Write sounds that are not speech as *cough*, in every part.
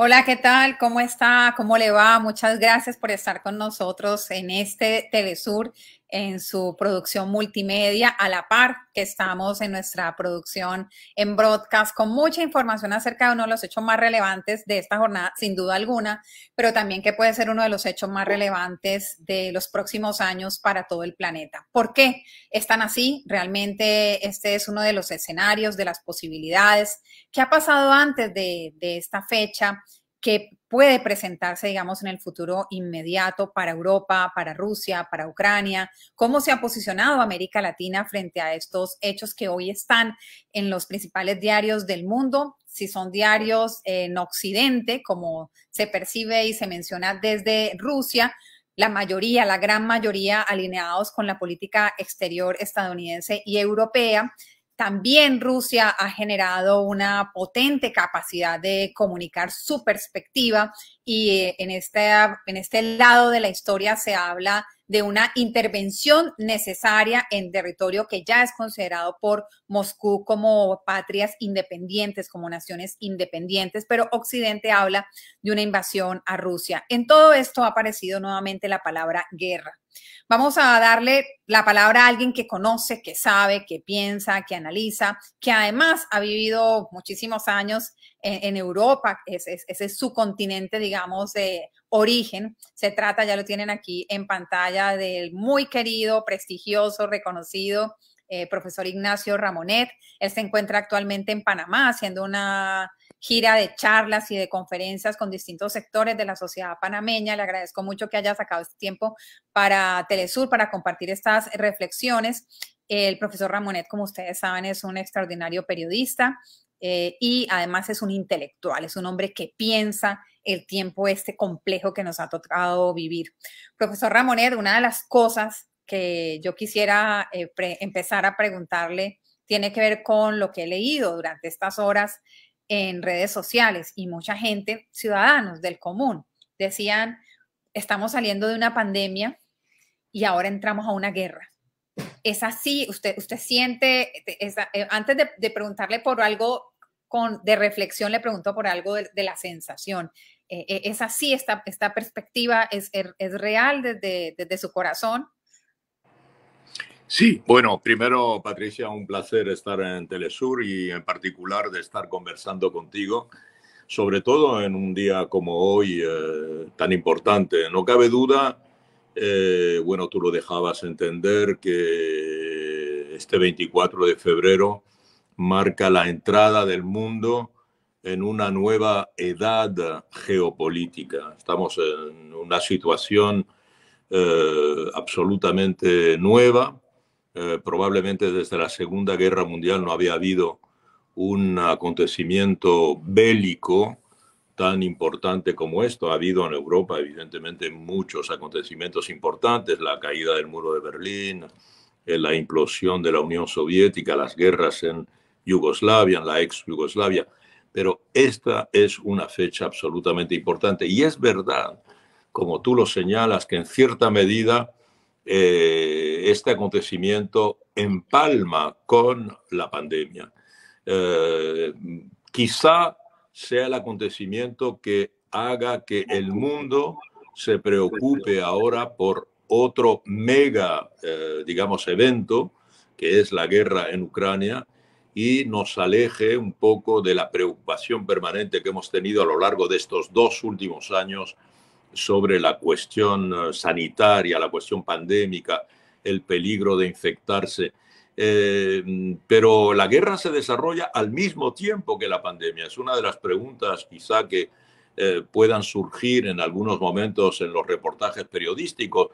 Hola, ¿qué tal? ¿Cómo está? ¿Cómo le va? Muchas gracias por estar con nosotros en este Telesur en su producción multimedia, a la par que estamos en nuestra producción en broadcast, con mucha información acerca de uno de los hechos más relevantes de esta jornada, sin duda alguna, pero también que puede ser uno de los hechos más relevantes de los próximos años para todo el planeta. ¿Por qué están así? Realmente este es uno de los escenarios, de las posibilidades. ¿Qué ha pasado antes de, de esta fecha? que puede presentarse, digamos, en el futuro inmediato para Europa, para Rusia, para Ucrania? ¿Cómo se ha posicionado América Latina frente a estos hechos que hoy están en los principales diarios del mundo? Si son diarios en Occidente, como se percibe y se menciona desde Rusia, la mayoría, la gran mayoría alineados con la política exterior estadounidense y europea. También Rusia ha generado una potente capacidad de comunicar su perspectiva y eh, en este, en este lado de la historia se habla de una intervención necesaria en territorio que ya es considerado por Moscú como patrias independientes, como naciones independientes, pero Occidente habla de una invasión a Rusia. En todo esto ha aparecido nuevamente la palabra guerra. Vamos a darle la palabra a alguien que conoce, que sabe, que piensa, que analiza, que además ha vivido muchísimos años en, Europa, ese, es su continente, digamos, de origen. Se trata, ya lo tienen aquí en pantalla, del muy querido, prestigioso, reconocido eh, profesor Ignacio Ramonet. Él se encuentra actualmente en Panamá haciendo una gira de charlas y de conferencias con distintos sectores de la sociedad panameña. Le agradezco mucho que haya sacado este tiempo para Telesur, para compartir estas reflexiones. El profesor Ramonet, como ustedes saben, es un extraordinario periodista eh, y además es un intelectual, es un hombre que piensa el tiempo este complejo que nos ha tocado vivir. Profesor Ramonet, una de las cosas que yo quisiera eh, empezar a preguntarle tiene que ver con lo que he leído durante estas horas en redes sociales y mucha gente, ciudadanos del común, decían, estamos saliendo de una pandemia y ahora entramos a una guerra. Es así, usted, usted siente, eh, eh, antes de, preguntarle por algo con, de reflexión, le pregunto por algo de, la sensación. Eh, ¿Es así esta, esta perspectiva? ¿Es, er, real desde, desde su corazón? Sí, bueno, primero Patricia, un placer estar en Telesur y en particular de estar conversando contigo, sobre todo en un día como hoy eh, tan importante. No cabe duda, eh, bueno, tú lo dejabas entender que este 24 de febrero marca la entrada del mundo en una nueva edad geopolítica. Estamos en una situación eh, absolutamente nueva eh, probablemente desde la Segunda Guerra Mundial no había habido un acontecimiento bélico tan importante como esto. Ha habido en Europa, evidentemente, muchos acontecimientos importantes, la caída del muro de Berlín, eh, la implosión de la Unión Soviética, las guerras en Yugoslavia, en la ex Yugoslavia. Pero esta es una fecha absolutamente importante. Y es verdad, como tú lo señalas, que en cierta medida eh, este acontecimiento empalma con la pandemia. Eh, quizá sea el acontecimiento que haga que el mundo se preocupe ahora por otro mega, eh, digamos, evento, que es la guerra en Ucrania, y nos aleje un poco de la preocupación permanente que hemos tenido a lo largo de estos dos últimos años sobre la cuestión eh, sanitaria, la cuestión pandémica el peligro de infectarse. Eh, pero la guerra se desarrolla al mismo tiempo que la pandemia. Es una de las preguntas quizá que eh, puedan surgir en algunos momentos en los reportajes periodísticos.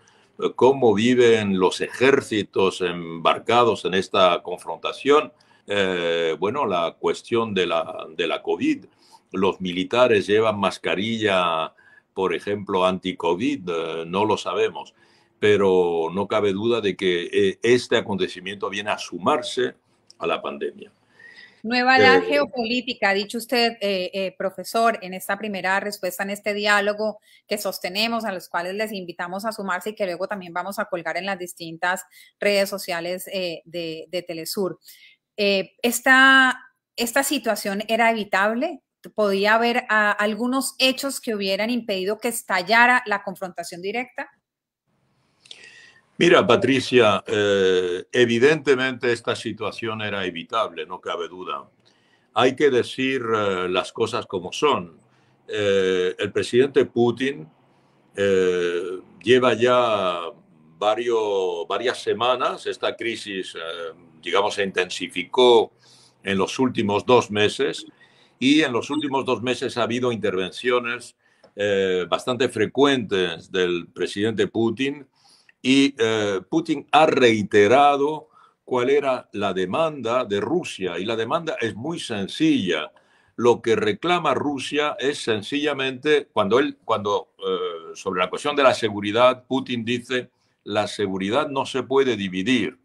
¿Cómo viven los ejércitos embarcados en esta confrontación? Eh, bueno, la cuestión de la COVID. Los militares llevan mascarilla, por ejemplo, anti-COVID, no lo sabemos pero no cabe duda de que eh, este acontecimiento viene a sumarse a la pandemia. Nueva edad eh, geopolítica, ha dicho usted, eh, profesor, en esta primera respuesta, en este diálogo que sostenemos, a los cuales les invitamos a sumarse y que luego también vamos a colgar en las distintas redes sociales de, Telesur. esta, situación era evitable? ¿Podía haber ah, algunos hechos que hubieran impedido que estallara la confrontación directa? Mira, Patricia, eh, evidentemente esta situación era evitable, no cabe duda. Hay que decir eh, las cosas como son. Eh, el presidente Putin lleva ya varias semanas, esta crisis, digamos, se intensificó en los últimos dos meses y en los últimos dos meses ha habido intervenciones bastante frecuentes del presidente Putin y eh, Putin ha reiterado cuál era la demanda de Rusia. Y la demanda es muy sencilla. Lo que reclama Rusia es sencillamente, cuando él, eh, sobre la cuestión de la seguridad, Putin dice, la seguridad no se puede dividir.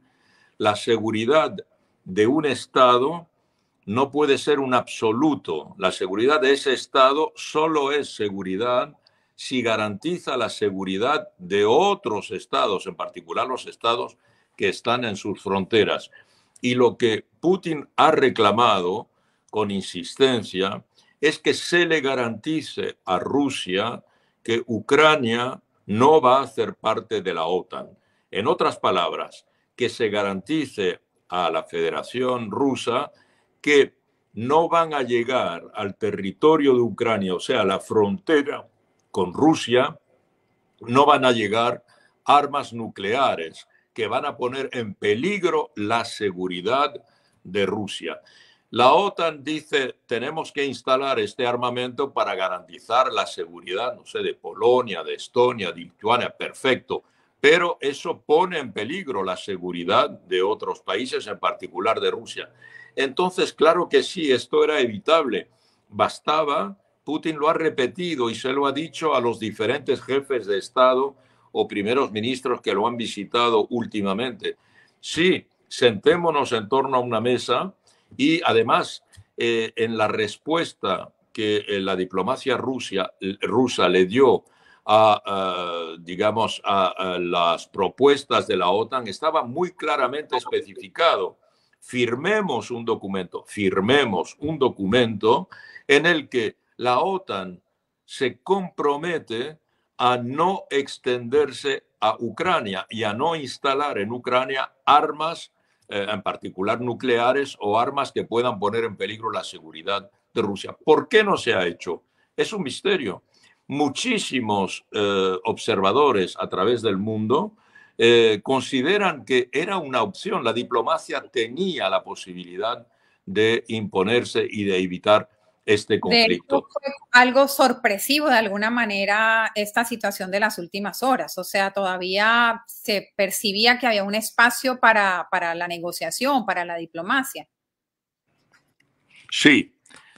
La seguridad de un Estado no puede ser un absoluto. La seguridad de ese Estado solo es seguridad si garantiza la seguridad de otros estados, en particular los estados que están en sus fronteras. Y lo que Putin ha reclamado con insistencia es que se le garantice a Rusia que Ucrania no va a ser parte de la OTAN. En otras palabras, que se garantice a la Federación Rusa que no van a llegar al territorio de Ucrania, o sea, a la frontera con Rusia, no van a llegar armas nucleares que van a poner en peligro la seguridad de Rusia. La OTAN dice, tenemos que instalar este armamento para garantizar la seguridad, no sé, de Polonia, de Estonia, de Lituania, perfecto, pero eso pone en peligro la seguridad de otros países, en particular de Rusia. Entonces, claro que sí, esto era evitable. Bastaba Putin lo ha repetido y se lo ha dicho a los diferentes jefes de Estado o primeros ministros que lo han visitado últimamente. Sí, sentémonos en torno a una mesa y además eh, en la respuesta que eh, la diplomacia eh, rusa le dio a, digamos, a las propuestas de la OTAN estaba muy claramente especificado. Firmemos un documento, firmemos un documento en el que la OTAN se compromete a no extenderse a Ucrania y a no instalar en Ucrania armas, eh, en particular nucleares o armas que puedan poner en peligro la seguridad de Rusia. ¿Por qué no se ha hecho? Es un misterio. Muchísimos eh, observadores a través del mundo eh, consideran que era una opción, la diplomacia tenía la posibilidad de imponerse y de evitar este conflicto. algo sorpresivo de alguna manera esta situación de las últimas horas, o sea, todavía se percibía que había un espacio para, para la negociación, para la diplomacia. Sí,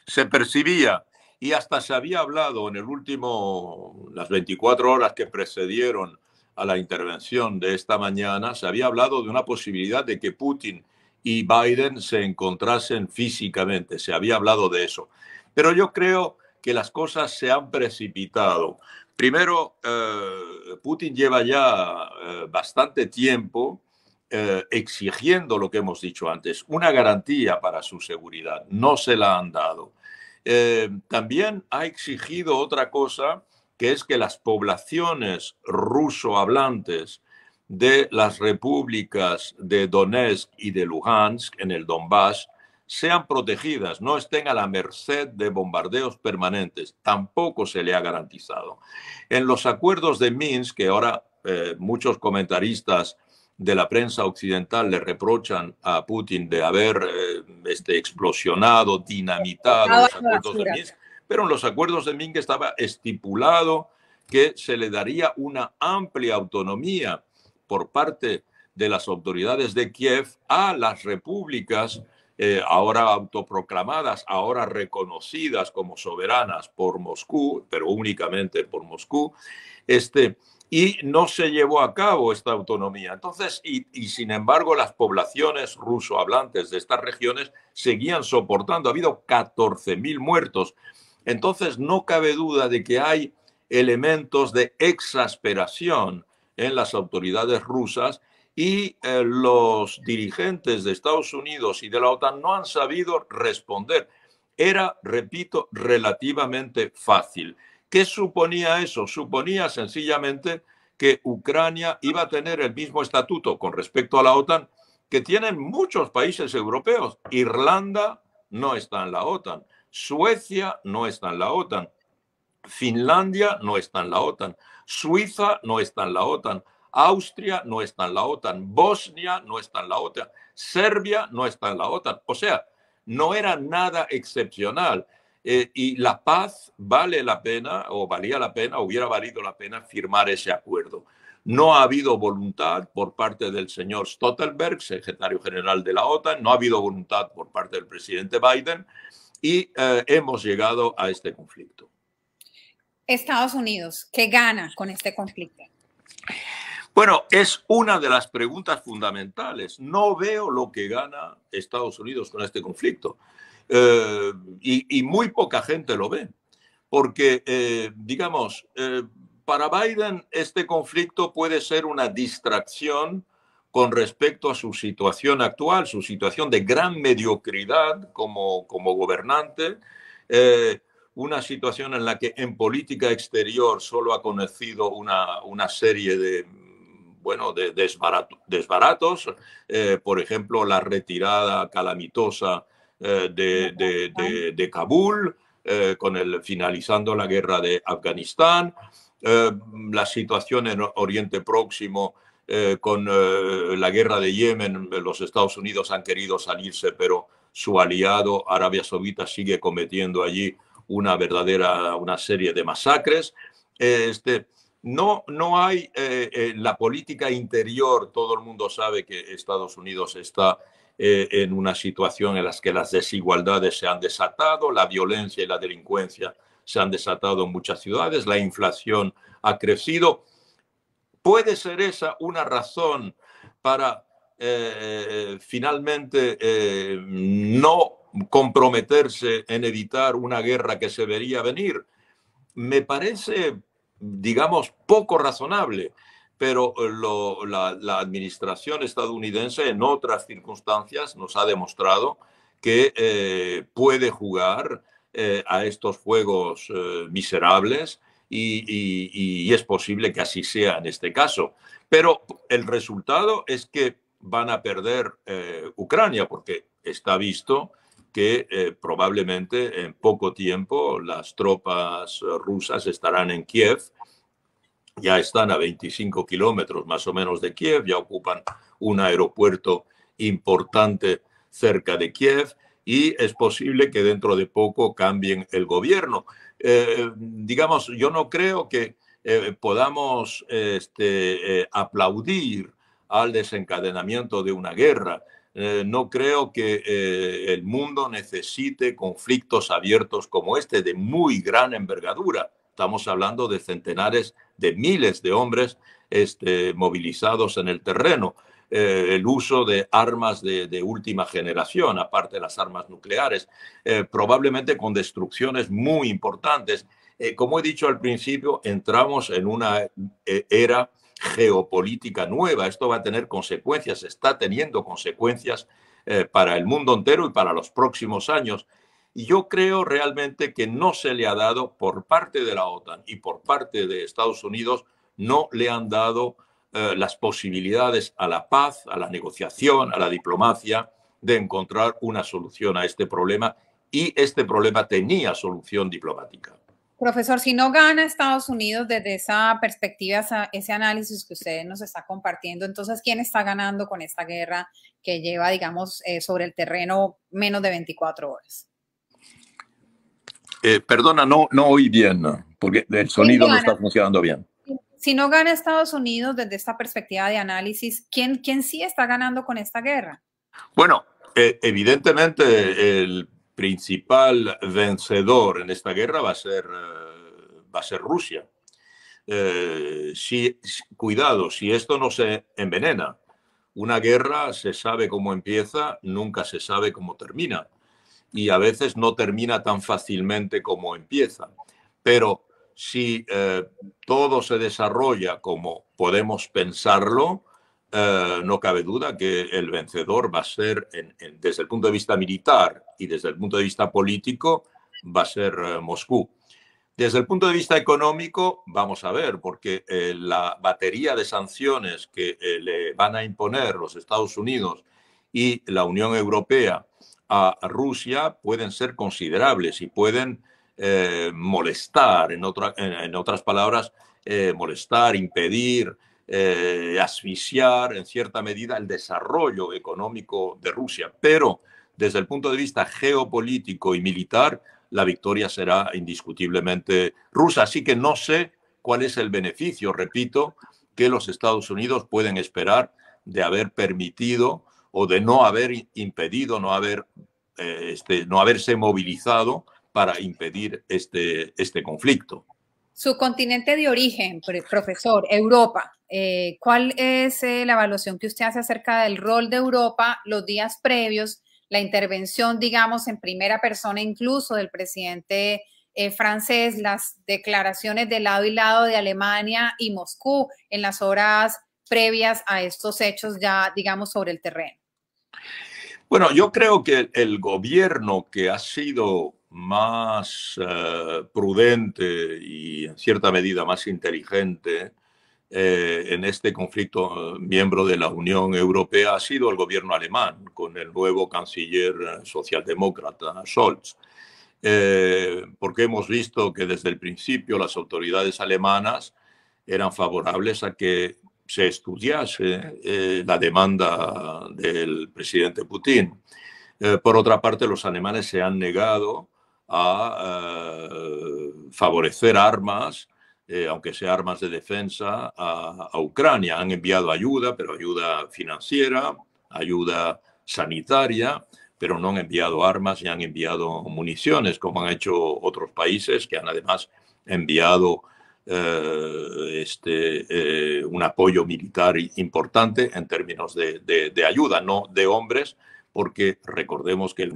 se percibía y hasta se había hablado en el último, las 24 horas que precedieron a la intervención de esta mañana, se había hablado de una posibilidad de que Putin y Biden se encontrasen físicamente, se había hablado de eso. Pero yo creo que las cosas se han precipitado. Primero, eh, Putin lleva ya eh, bastante tiempo eh, exigiendo lo que hemos dicho antes, una garantía para su seguridad. No se la han dado. también ha exigido otra cosa, que es que las poblaciones ruso-hablantes de las repúblicas de Donetsk y de Luhansk en el Donbass sean protegidas, no estén a la merced de bombardeos permanentes. Tampoco se le ha garantizado. En los acuerdos de Minsk, que ahora eh, muchos comentaristas de la prensa occidental le reprochan a Putin de haber eh, este, explosionado, dinamitado los acuerdos de Minsk, pero en los acuerdos de Minsk estaba estipulado que se le daría una amplia autonomía por parte de las autoridades de Kiev a las repúblicas eh, ahora autoproclamadas, ahora reconocidas como soberanas por Moscú, pero únicamente por Moscú, este, y no se llevó a cabo esta autonomía. Entonces, y, y, sin embargo, las poblaciones hablantes de estas regiones seguían soportando. Ha habido 14.000 muertos. Entonces, no cabe duda de que hay elementos de exasperación en las autoridades rusas y eh, los dirigentes de Estados Unidos y de la OTAN no han sabido responder. Era, repito, relativamente fácil. ¿Qué suponía eso? Suponía sencillamente que Ucrania iba a tener el mismo estatuto con respecto a la OTAN que tienen muchos países europeos. Irlanda no está en la OTAN, Suecia no está en la OTAN, Finlandia no está en la OTAN, Suiza no está en la OTAN, Austria no está en la OTAN, Bosnia no está en la OTAN, Serbia no está en la OTAN. O sea, no era nada excepcional. Eh, y la paz vale la pena, o valía la pena, hubiera valido la pena firmar ese acuerdo. No ha habido voluntad por parte del señor Stoltenberg, secretario general de la OTAN, no ha habido voluntad por parte del presidente Biden y eh, hemos llegado a este conflicto. Estados Unidos, ¿qué gana con este conflicto? Bueno, es una de las preguntas fundamentales. No veo lo que gana Estados Unidos con este conflicto. Eh, y, muy poca gente lo ve. Porque, eh, digamos, eh, para Biden este conflicto puede ser una distracción con respecto a su situación actual, su situación de gran mediocridad como, como gobernante, una situación en la que en política exterior solo ha conocido una serie de bueno, de desbaratos, eh, por ejemplo, la retirada calamitosa eh, de, Kabul, eh, con el, finalizando la guerra de Afganistán, la situación en Oriente Próximo con la guerra de Yemen, los Estados Unidos han querido salirse, pero su aliado Arabia Saudita sigue cometiendo allí una verdadera, una serie de masacres. Este, no, no hay eh, eh, la política interior. Todo el mundo sabe que Estados Unidos está eh, en una situación en la que las desigualdades se han desatado, la violencia y la delincuencia se han desatado en muchas ciudades, la inflación ha crecido. ¿Puede ser esa una razón para finalmente no comprometerse en evitar una guerra que se vería venir? Me parece digamos, poco razonable, pero eh, la, administración estadounidense en otras circunstancias nos ha demostrado que eh, puede jugar eh, a estos juegos miserables y, es posible que así sea en este caso. Pero el resultado es que van a perder Ucrania, porque está visto que eh, probablemente en poco tiempo las tropas eh, rusas estarán en Kiev. Ya están a 25 kilómetros más o menos de Kiev, ya ocupan un aeropuerto importante cerca de Kiev y es posible que dentro de poco cambien el gobierno. Eh, digamos, yo no creo que podamos este, aplaudir al desencadenamiento de una guerra. Eh, no creo que eh, el mundo necesite conflictos abiertos como este de muy gran envergadura. Estamos hablando de centenares de miles de hombres este, movilizados en el terreno. Eh, el uso de armas de, última generación, aparte de las armas nucleares, probablemente con destrucciones muy importantes. como he dicho al principio, entramos en una era geopolítica nueva. Esto va a tener consecuencias, está teniendo consecuencias eh, para el mundo entero y para los próximos años. Y yo creo realmente que no se le ha dado por parte de la OTAN y por parte de Estados Unidos, no le han dado eh, las posibilidades a la paz, a la negociación, a la diplomacia de encontrar una solución a este problema. Y este problema tenía solución diplomática. Profesor, si no gana Estados Unidos desde esa perspectiva, ese análisis que usted nos está compartiendo, entonces, ¿quién está ganando con esta guerra que lleva, digamos, eh, sobre el terreno menos de 24 horas? Eh, perdona, no, no oí bien, porque el sonido no está funcionando bien. Si no gana Estados Unidos desde esta perspectiva de análisis, ¿quién, quién sí está ganando con esta guerra? Bueno, eh, evidentemente el principal vencedor en esta guerra va a ser, eh, va a ser Rusia. Eh, si, cuidado, si esto no se envenena. Una guerra se sabe cómo empieza, nunca se sabe cómo termina. Y a veces no termina tan fácilmente como empieza. Pero si eh, todo se desarrolla como podemos pensarlo, eh, no cabe duda que el vencedor va a ser, desde el punto de vista militar y desde el punto de vista político, va a ser eh, Moscú. Desde el punto de vista económico, vamos a ver, porque eh, la batería de sanciones que le van a imponer los Estados Unidos y la Unión Europea a Rusia pueden ser considerables y pueden molestar, en, otras palabras, molestar, impedir, eh, asfixiar en cierta medida el desarrollo económico de Rusia. Pero desde el punto de vista geopolítico y militar, la victoria será indiscutiblemente rusa. Así que no sé cuál es el beneficio, repito, que los Estados Unidos pueden esperar de haber permitido o de no haber impedido, no, haber, eh, este, no haberse movilizado para impedir este, este conflicto. Su continente de origen, profesor, Europa, eh, ¿cuál es eh, la evaluación que usted hace acerca del rol de Europa los días previos, la intervención, digamos, en primera persona incluso del presidente eh, francés, las declaraciones de lado y lado de Alemania y Moscú en las horas previas a estos hechos ya, digamos, sobre el terreno? Bueno, yo creo que el gobierno que ha sido más prudente y en cierta medida más inteligente eh, en este conflicto eh, miembro de la Unión Europea ha sido el gobierno alemán, con el nuevo canciller eh, socialdemócrata Scholz. porque hemos visto que desde el principio las autoridades alemanas eran favorables a que se estudiase la demanda del presidente Putin. por otra parte, los alemanes se han negado a favorecer armas eh, aunque sea armas de defensa, a, Ucrania. Han enviado ayuda, pero ayuda financiera, ayuda sanitaria, pero no han enviado armas y han enviado municiones, como han hecho otros países que han además enviado eh, este, eh, un apoyo militar importante en términos de, ayuda, no de hombres, porque recordemos que,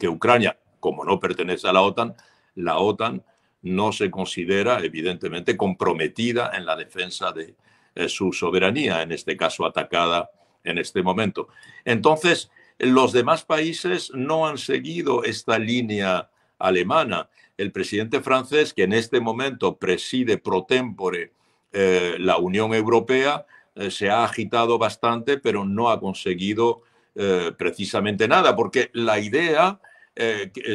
que Ucrania, como no pertenece a la OTAN, la OTAN no se considera evidentemente comprometida en la defensa de eh, su soberanía, en este caso atacada en este momento. Entonces, los demás países no han seguido esta línea alemana. El presidente francés, que en este momento preside pro tempore eh, la Unión Europea, eh, se ha agitado bastante, pero no ha conseguido precisamente nada, porque la idea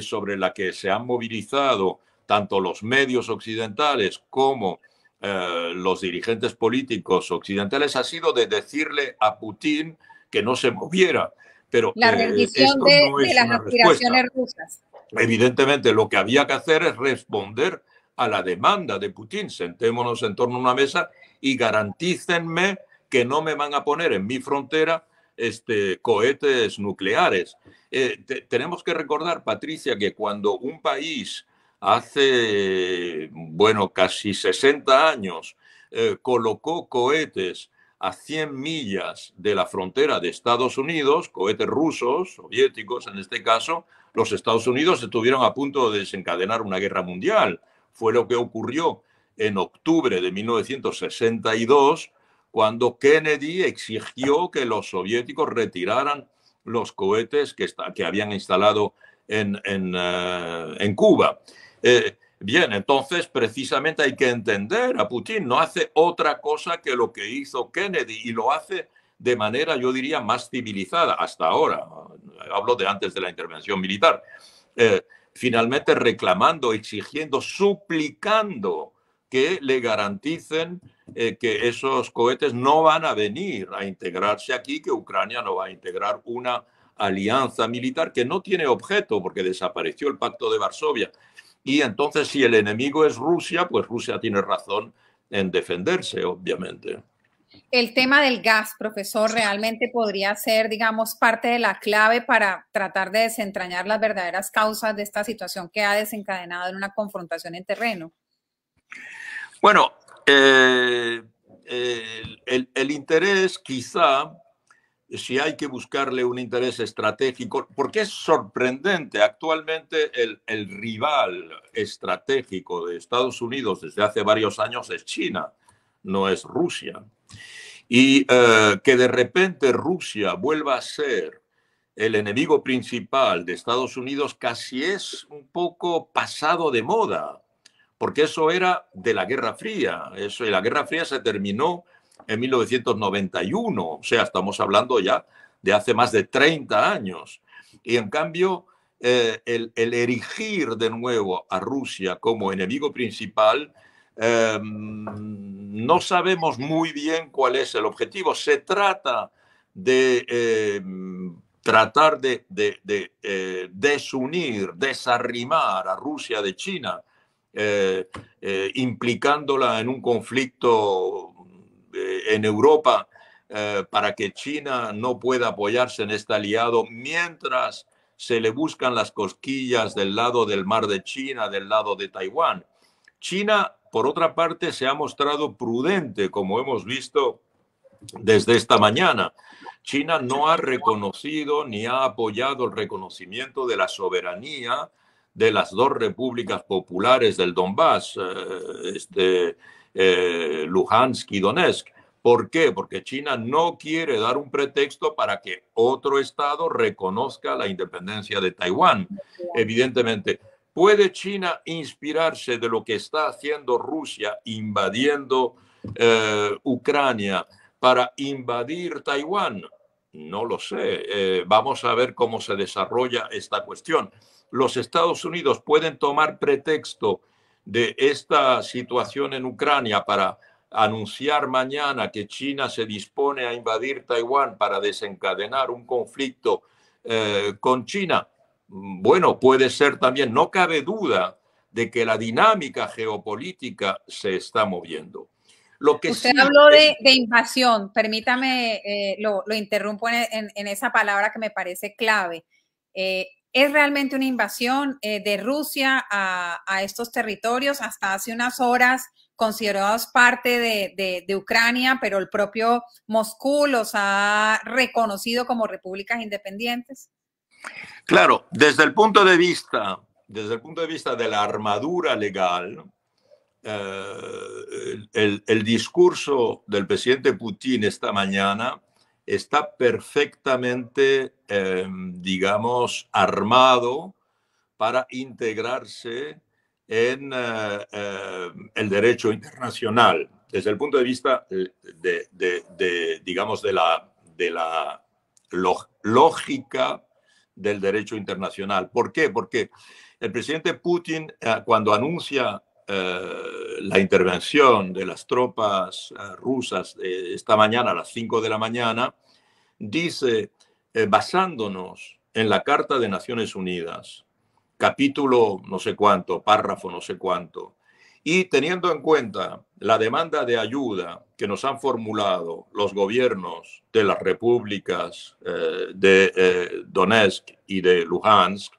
sobre la que se han movilizado tanto los medios occidentales como eh, los dirigentes políticos occidentales ha sido de decirle a Putin que no se moviera. Pero la eh, rendición de, las aspiraciones rusas. Evidentemente, lo que había que hacer es responder a la demanda de Putin. Sentémonos en torno a una mesa y garantícenme que no me van a poner en mi frontera este, cohetes nucleares. Eh, tenemos que recordar, Patricia, que cuando un país hace, bueno, casi 60 años, eh, colocó cohetes a 100 millas de la frontera de Estados Unidos, cohetes rusos, soviéticos en este caso, los Estados Unidos estuvieron a punto de desencadenar una guerra mundial. Fue lo que ocurrió en octubre de 1962, cuando Kennedy exigió que los soviéticos retiraran los cohetes que, que habían instalado en, en eh, Cuba. Eh, bien, entonces precisamente hay que entender a Putin, no hace otra cosa que lo que hizo Kennedy y lo hace de manera, yo diría, más civilizada hasta ahora. Hablo de antes de la intervención militar. Eh, finalmente reclamando, exigiendo, suplicando que le garanticen eh, que esos cohetes no van a venir a integrarse aquí, que Ucrania no va a integrar una alianza militar que no tiene objeto porque desapareció el pacto de Varsovia. Y entonces si el enemigo es Rusia, pues Rusia tiene razón en defenderse, obviamente. El tema del gas, profesor, realmente podría ser, digamos, parte de la clave para tratar de desentrañar las verdaderas causas de esta situación que ha desencadenado en una confrontación en terreno. Bueno, eh, eh, el, interés quizá si hay que buscarle un interés estratégico, porque es sorprendente, actualmente el, rival estratégico de Estados Unidos desde hace varios años es China, no es Rusia. Y eh, que de repente Rusia vuelva a ser el enemigo principal de Estados Unidos casi es un poco pasado de moda, porque eso era de la Guerra Fría, eso, y la Guerra Fría se terminó en 1991, o sea, estamos hablando ya de hace más de 30 años. Y en cambio, eh, el, erigir de nuevo a Rusia como enemigo principal, em, no sabemos muy bien cuál es el objetivo. Se trata de em, tratar de, de eh, desunir, desarrimar a Rusia de China, eh, implicándola en un conflicto eh, en Europa eh, para que China no pueda apoyarse en este aliado mientras se le buscan las cosquillas del lado del mar de China, del lado de Taiwán. China, por otra parte, se ha mostrado prudente, como hemos visto desde esta mañana. China no ha reconocido ni ha apoyado el reconocimiento de la soberanía de las dos repúblicas populares del Donbass, eh, este, eh, Luhansk y Donetsk. ¿Por qué? Porque China no quiere dar un pretexto para que otro Estado reconozca la independencia de Taiwán. Evidentemente, ¿puede China inspirarse de lo que está haciendo Rusia invadiendo eh, Ucrania para invadir Taiwán? No lo sé. Eh, vamos a ver cómo se desarrolla esta cuestión. Los Estados Unidos pueden tomar pretexto de esta situación en Ucrania para anunciar mañana que China se dispone a invadir Taiwán para desencadenar un conflicto eh, con China, bueno, puede ser también, no cabe duda de que la dinámica geopolítica se está moviendo. Lo que Usted habló de, invasión, permítame, eh, lo, lo, interrumpo en, esa palabra que me parece clave. Eh, ¿Es realmente una invasión eh, de Rusia a, estos territorios? Hasta hace unas horas considerados parte de, Ucrania, pero el propio Moscú los ha reconocido como repúblicas independientes. Claro, desde el punto de vista, desde el punto de vista de la armadura legal, eh, el discurso del presidente Putin esta mañana está perfectamente, em, digamos, armado para integrarse en eh, em, el derecho internacional desde el punto de vista eh, de, digamos, de la, de la lógica del derecho internacional. ¿Por qué? Porque el presidente Putin, eh, cuando anuncia eh, la intervención de las tropas eh, rusas esta mañana a las 5 de la mañana, dice, eh, basándonos en la Carta de Naciones Unidas, capítulo no sé cuánto, párrafo no sé cuánto, y teniendo en cuenta la demanda de ayuda que nos han formulado los gobiernos de las repúblicas de Donetsk y de Luhansk,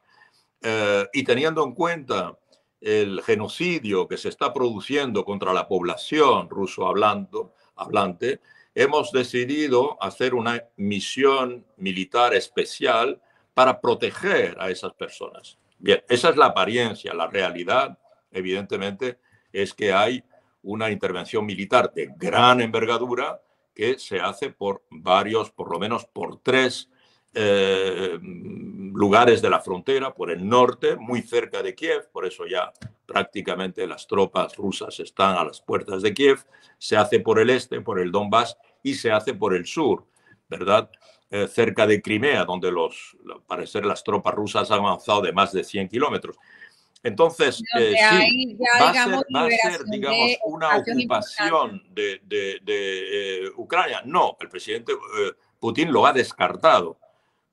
y teniendo en cuenta el genocidio que se está produciendo contra la población ruso hablando, hablante, hemos decidido hacer una misión militar especial para proteger a esas personas. Bien, esa es la apariencia, la realidad, evidentemente, es que hay una intervención militar de gran envergadura que se hace por varios, por lo menos por tres eh, lugares de la frontera, por el norte, muy cerca de Kiev, por eso ya prácticamente las tropas rusas están a las puertas de Kiev, se hace por el este, por el Donbass, y se hace por el sur, ¿verdad? Eh, cerca de Crimea, donde los, parecer las tropas rusas han avanzado de más de 100 kilómetros. Entonces, eh, va, a ser, digamos, una ocupación de, Ucrania. No, el presidente Putin lo ha descartado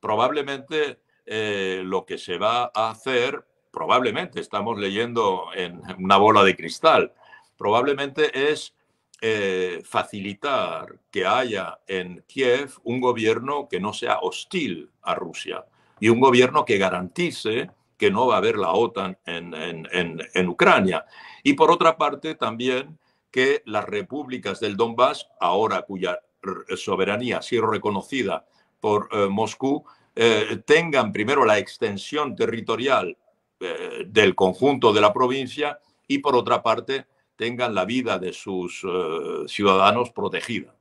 probablemente eh, lo que se va a hacer, probablemente, estamos leyendo en una bola de cristal, probablemente es eh, facilitar que haya en Kiev un gobierno que no sea hostil a Rusia y un gobierno que garantice que no va a haber la OTAN en, en Ucrania. Y por otra parte, también que las repúblicas del Donbass, ahora cuya soberanía ha sido reconocida por eh, Moscú eh, tengan primero la extensión territorial eh, del conjunto de la provincia y por otra parte tengan la vida de sus ciudadanos protegida.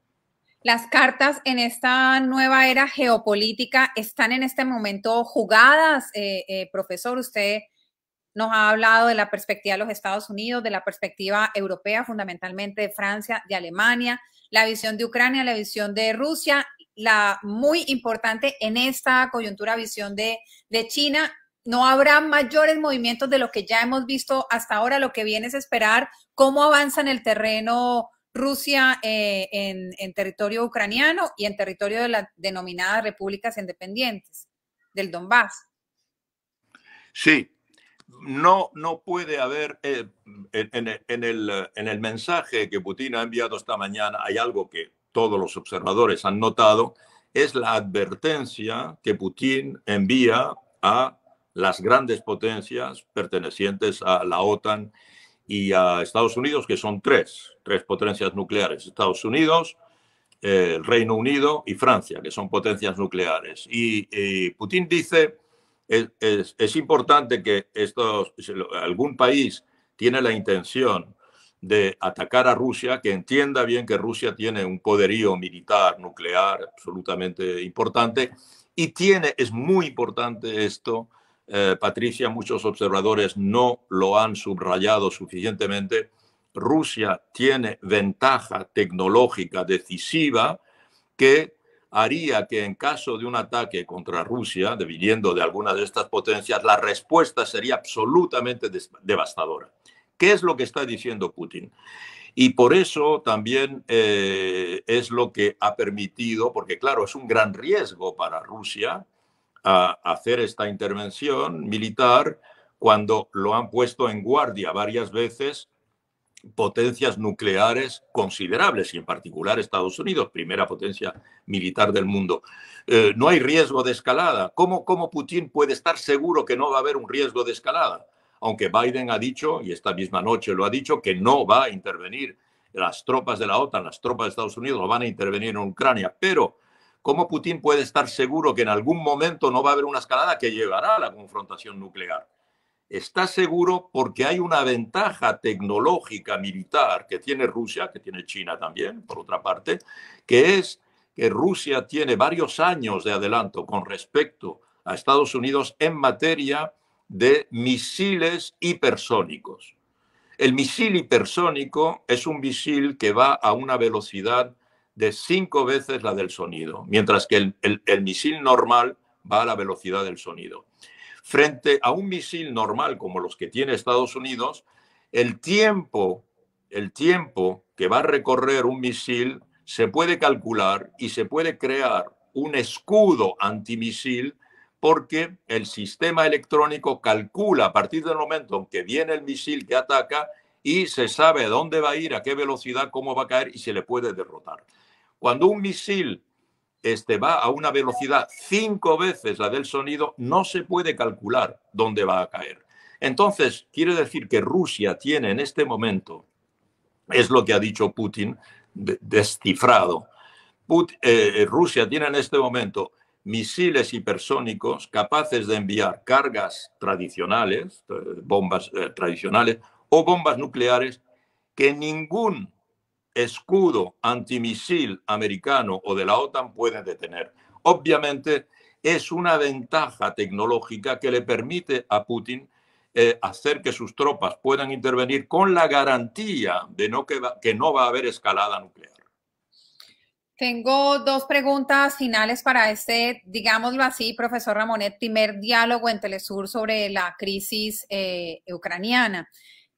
Las cartas en esta nueva era geopolítica están en este momento jugadas, profesor. Usted nos ha hablado de la perspectiva de los Estados Unidos, de la perspectiva europea, fundamentalmente de Francia, de Alemania, la visión de Ucrania, la visión de Rusia la muy importante en esta coyuntura visión de, China. No habrá mayores movimientos de lo que ya hemos visto hasta ahora. Lo que viene es esperar cómo avanza en el terreno Rusia eh, en, territorio ucraniano y en territorio de las denominadas repúblicas independientes del Donbass. Sí, no, no puede haber, eh, en, el, en el mensaje que Putin ha enviado esta mañana, hay algo que todos los observadores han notado, es la advertencia que Putin envía a las grandes potencias pertenecientes a la OTAN y a Estados Unidos, que son tres, tres potencias nucleares, Estados Unidos, eh, el Reino Unido y Francia, que son potencias nucleares. Y, Putin dice, es, importante que estos, algún país tiene la intención de atacar a Rusia, que entienda bien que Rusia tiene un poderío militar, nuclear absolutamente importante, y tiene, es muy importante esto, eh, Patricia, muchos observadores no lo han subrayado suficientemente, Rusia tiene ventaja tecnológica decisiva que haría que en caso de un ataque contra Rusia, viniendo de alguna de estas potencias, la respuesta sería absolutamente devastadora. ¿Qué es lo que está diciendo Putin? Y por eso también eh, es lo que ha permitido, porque claro, es un gran riesgo para Rusia ah, hacer esta intervención militar cuando lo han puesto en guardia varias veces potencias nucleares considerables y en particular Estados Unidos, primera potencia militar del mundo. Eh, no hay riesgo de escalada. ¿Cómo Putin puede estar seguro que no va a haber un riesgo de escalada? aunque Biden ha dicho, y esta misma noche lo ha dicho, que no va a intervenir las tropas de la OTAN, las tropas de Estados Unidos no van a intervenir en Ucrania, pero ¿cómo Putin puede estar seguro que en algún momento no va a haber una escalada que llevará a la confrontación nuclear? Está seguro porque hay una ventaja tecnológica militar que tiene Rusia, que tiene China también, por otra parte, que es que Rusia tiene varios años de adelanto con respecto a Estados Unidos en materia de misiles hipersónicos. El misil hipersónico es un misil que va a una velocidad de cinco veces la del sonido, mientras que el, misil normal va a la velocidad del sonido. Frente a un misil normal como los que tiene Estados Unidos, el tiempo, el tiempo que va a recorrer un misil se puede calcular y se puede crear un escudo antimisil porque el sistema electrónico calcula a partir del momento en que viene el misil que ataca y se sabe dónde va a ir, a qué velocidad, cómo va a caer y se le puede derrotar. Cuando un misil este, va a una velocidad cinco veces la del sonido, no se puede calcular dónde va a caer. Entonces, quiere decir que Rusia tiene en este momento, es lo que ha dicho Putin, descifrado, eh, Rusia tiene en este momento misiles hipersónicos capaces de enviar cargas tradicionales, eh, bombas eh, tradicionales o bombas nucleares que ningún escudo antimisil americano o de la OTAN puede detener. Obviamente es una ventaja tecnológica que le permite a Putin eh, hacer que sus tropas puedan intervenir con la garantía de que no va a haber escalada nuclear. Tengo dos preguntas finales para este, digámoslo así, profesor Ramonet, primer diálogo en Telesur sobre la crisis eh, ucraniana.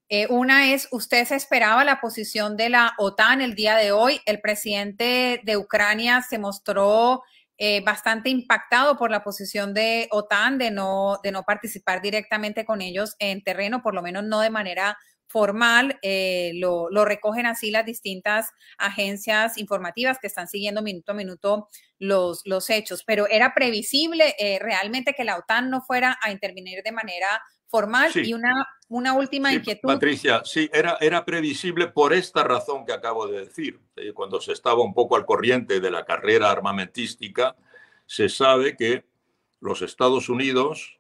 Eh, una es, ¿usted se esperaba la posición de la OTAN el día de hoy? El presidente de Ucrania se mostró eh, bastante impactado por la posición de OTAN de no, de no participar directamente con ellos en terreno, por lo menos no de manera formal eh, lo, recogen así las distintas agencias informativas que están siguiendo minuto a minuto los, los hechos. Pero era previsible eh, realmente que la OTAN no fuera a intervenir de manera formal y una, una última inquietud. Patricia, sí, era, era previsible por esta razón que acabo de decir. Eh, cuando se estaba un poco al corriente de la carrera armamentística, se sabe que los Estados Unidos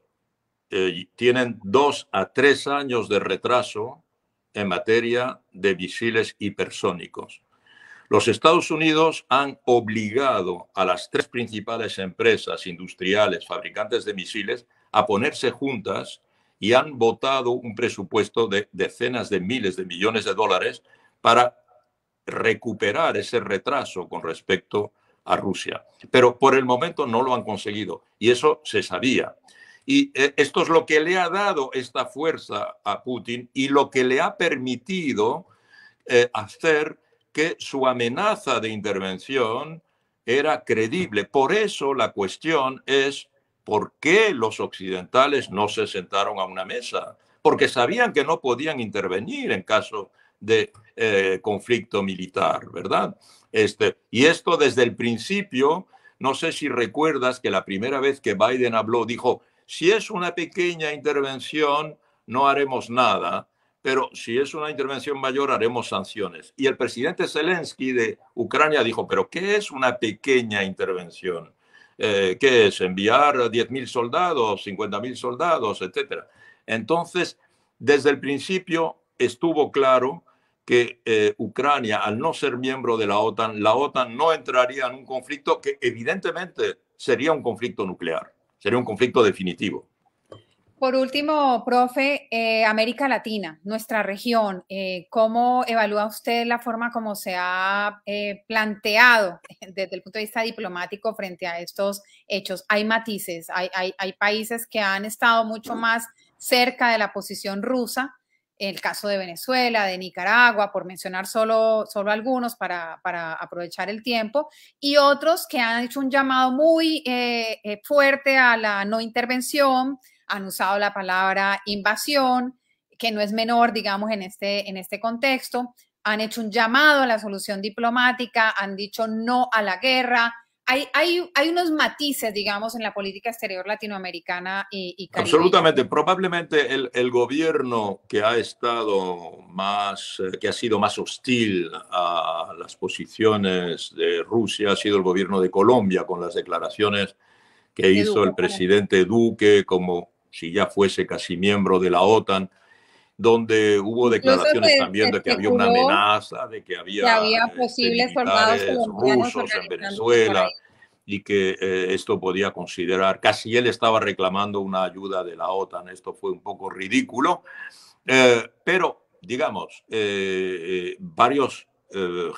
tienen dos a tres años de retraso en materia de misiles hipersónicos. Los Estados Unidos han obligado a las tres principales empresas industriales fabricantes de misiles a ponerse juntas y han votado un presupuesto de decenas de miles de millones de dólares para recuperar ese retraso con respecto a Rusia. Pero por el momento no lo han conseguido y eso se sabía. Y eh, esto es lo que le ha dado esta fuerza a Putin y lo que le ha permitido eh, hacer que su amenaza de intervención era creíble. Por eso la cuestión es por qué los occidentales no se sentaron a una mesa, porque sabían que no podían intervenir en caso de eh, conflicto militar, ¿verdad? Este, y esto desde el principio, no sé si recuerdas que la primera vez que Biden habló, dijo, si es una pequeña intervención, no haremos nada, pero si es una intervención mayor, haremos sanciones. Y el presidente Zelensky de Ucrania dijo, pero ¿qué es una pequeña intervención? Eh, ¿Qué es? ¿Enviar 10.000 soldados, 50.000 soldados, etcétera? Entonces, desde el principio estuvo claro que eh, Ucrania, al no ser miembro de la OTAN, la OTAN no entraría en un conflicto que evidentemente sería un conflicto nuclear. Sería un conflicto definitivo. Por último, profe, eh, América Latina, nuestra región, eh, ¿cómo evalúa usted la forma como se ha eh, planteado *laughs* desde el punto de vista diplomático frente a estos hechos? Hay matices, hay, hay países que han estado mucho más cerca de la posición rusa, el caso de Venezuela, de Nicaragua, por mencionar solo, solo algunos para, aprovechar el tiempo, y otros que han hecho un llamado muy eh, eh, fuerte a la no intervención, han usado la palabra invasión, que no es menor, digamos, en este, en este contexto, han hecho un llamado a la solución diplomática, han dicho no a la guerra, hay, unos matices, digamos, en la política exterior latinoamericana y, Absolutamente. Probablemente el, gobierno que ha estado más, eh, que ha sido más hostil a las posiciones de Rusia ha sido el gobierno de Colombia, con las declaraciones que hizo el presidente Duque, como si ya fuese casi miembro de la OTAN donde hubo declaraciones también de que había una amenaza, de que había, había este, posibles formados rusos en Venezuela y que eh, esto podía considerar, casi él estaba reclamando una ayuda de la OTAN, esto fue un poco ridículo, eh, pero digamos, eh, varios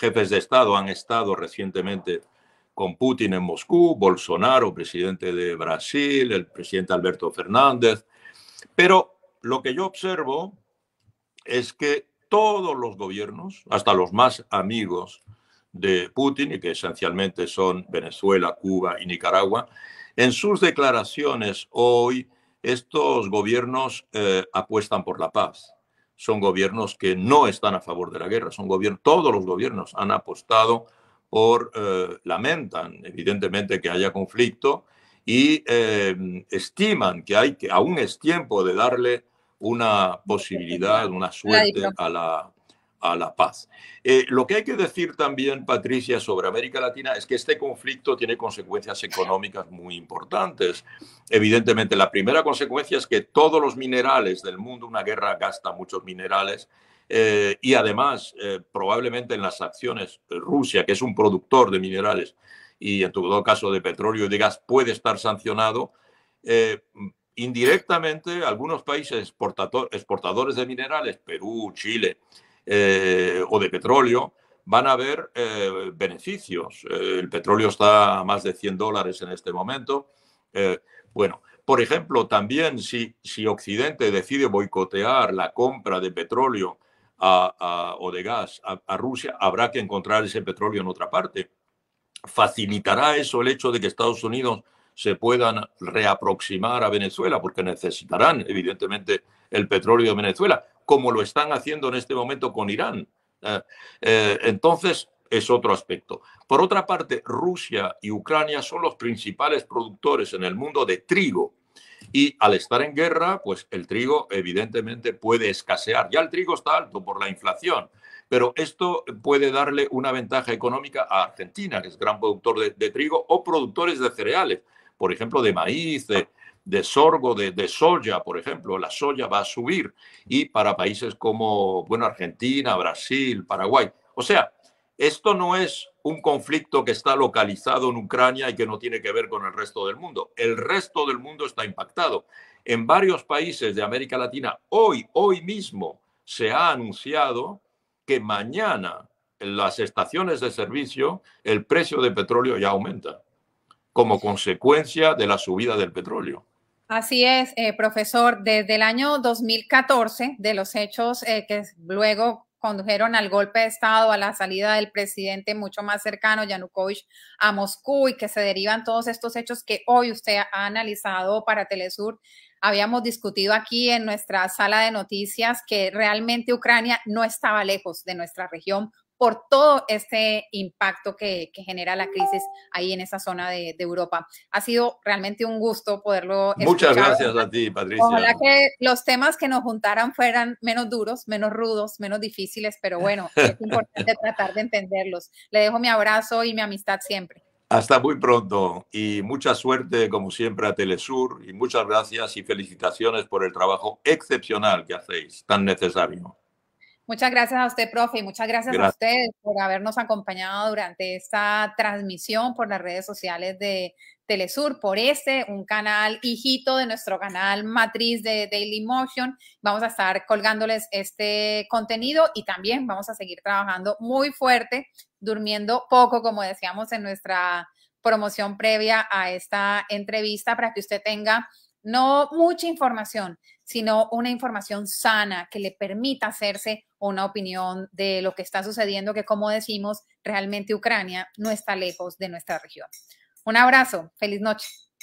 jefes de Estado han estado recientemente con Putin en Moscú, Bolsonaro, presidente de Brasil, el presidente Alberto Fernández, pero lo que yo observo es que todos los gobiernos, hasta los más amigos, de Putin, y que esencialmente son Venezuela, Cuba y Nicaragua, en sus declaraciones hoy estos gobiernos eh, apuestan por la paz. Son gobiernos que no están a favor de la guerra. Son todos los gobiernos han apostado por, eh, lamentan evidentemente que haya conflicto y eh, estiman que, hay, que aún es tiempo de darle una posibilidad, una suerte a la, a la paz. Eh, lo que hay que decir también, Patricia, sobre América Latina es que este conflicto tiene consecuencias económicas muy importantes. Evidentemente, la primera consecuencia es que todos los minerales del mundo, una guerra gasta muchos minerales, eh, y además eh, probablemente en las acciones Rusia, que es un productor de minerales y en todo caso de petróleo y de gas, puede estar sancionado. indirectamente, algunos países exportadores de minerales, Perú, Chile, eh, o de petróleo, van a haber eh, beneficios. Eh, el petróleo está a más de 100 dólares en este momento. bueno, por ejemplo, también si, si, Occidente decide boicotear la compra de petróleo o de gas a, a, Rusia, habrá que encontrar ese petróleo en otra parte. ¿Facilitará eso el hecho de que Estados Unidos se puedan reaproximar a Venezuela? Porque necesitarán, evidentemente, el petróleo de Venezuela como lo están haciendo en este momento con Irán. Ah, eh, entonces, es otro aspecto. Por otra parte, Rusia y Ucrania son los principales productores en el mundo de trigo. Y al estar en guerra, pues el trigo evidentemente puede escasear. Ya el trigo está alto por la inflación, pero esto puede darle una ventaja económica a Argentina, que es gran productor de, trigo, o productores de cereales, por ejemplo, de maíz, de, de sorgo, de, soya, por ejemplo, la soya va a subir y para países como, bueno, Argentina, Brasil, Paraguay. O sea, esto no es un conflicto que está localizado en Ucrania y que no tiene que ver con el resto del mundo. El resto del mundo está impactado. En varios países de América Latina, hoy, hoy mismo, se ha anunciado que mañana en las estaciones de servicio el precio de petróleo ya aumenta como consecuencia de la subida del petróleo. Así es, eh, profesor. Desde el año 2014, de los hechos eh, que luego condujeron al golpe de Estado, a la salida del presidente mucho más cercano, Yanukovych, a Moscú y que se derivan todos estos hechos que hoy usted ha analizado para Telesur. Habíamos discutido aquí en nuestra sala de noticias que realmente Ucrania no estaba lejos de nuestra región por todo este impacto que, genera la crisis ahí en esa zona de, Europa. Ha sido realmente un gusto poderlo. Muchas gracias a ti, Patricia. Ojalá que los temas que nos juntaran fueran menos duros, menos rudos, menos difíciles, pero bueno, es *laughs* importante tratar de entenderlos. Le dejo mi abrazo y mi amistad siempre. Hasta muy pronto y mucha suerte como siempre a Telesur y muchas gracias y felicitaciones por el trabajo excepcional que hacéis, tan necesario. Muchas gracias a usted, profe, y muchas gracias, a ustedes por habernos acompañado durante esta transmisión por las redes sociales de Telesur, por este, un canal hijito de nuestro canal matriz de Daily Motion. Vamos a estar colgándoles este contenido y también vamos a seguir trabajando muy fuerte, durmiendo poco, como decíamos en nuestra promoción previa a esta entrevista, para que usted tenga no mucha información, sino una información sana que le permita hacerse una opinión de lo que está sucediendo, que como decimos, realmente Ucrania no está lejos de nuestra región. Un abrazo, feliz noche.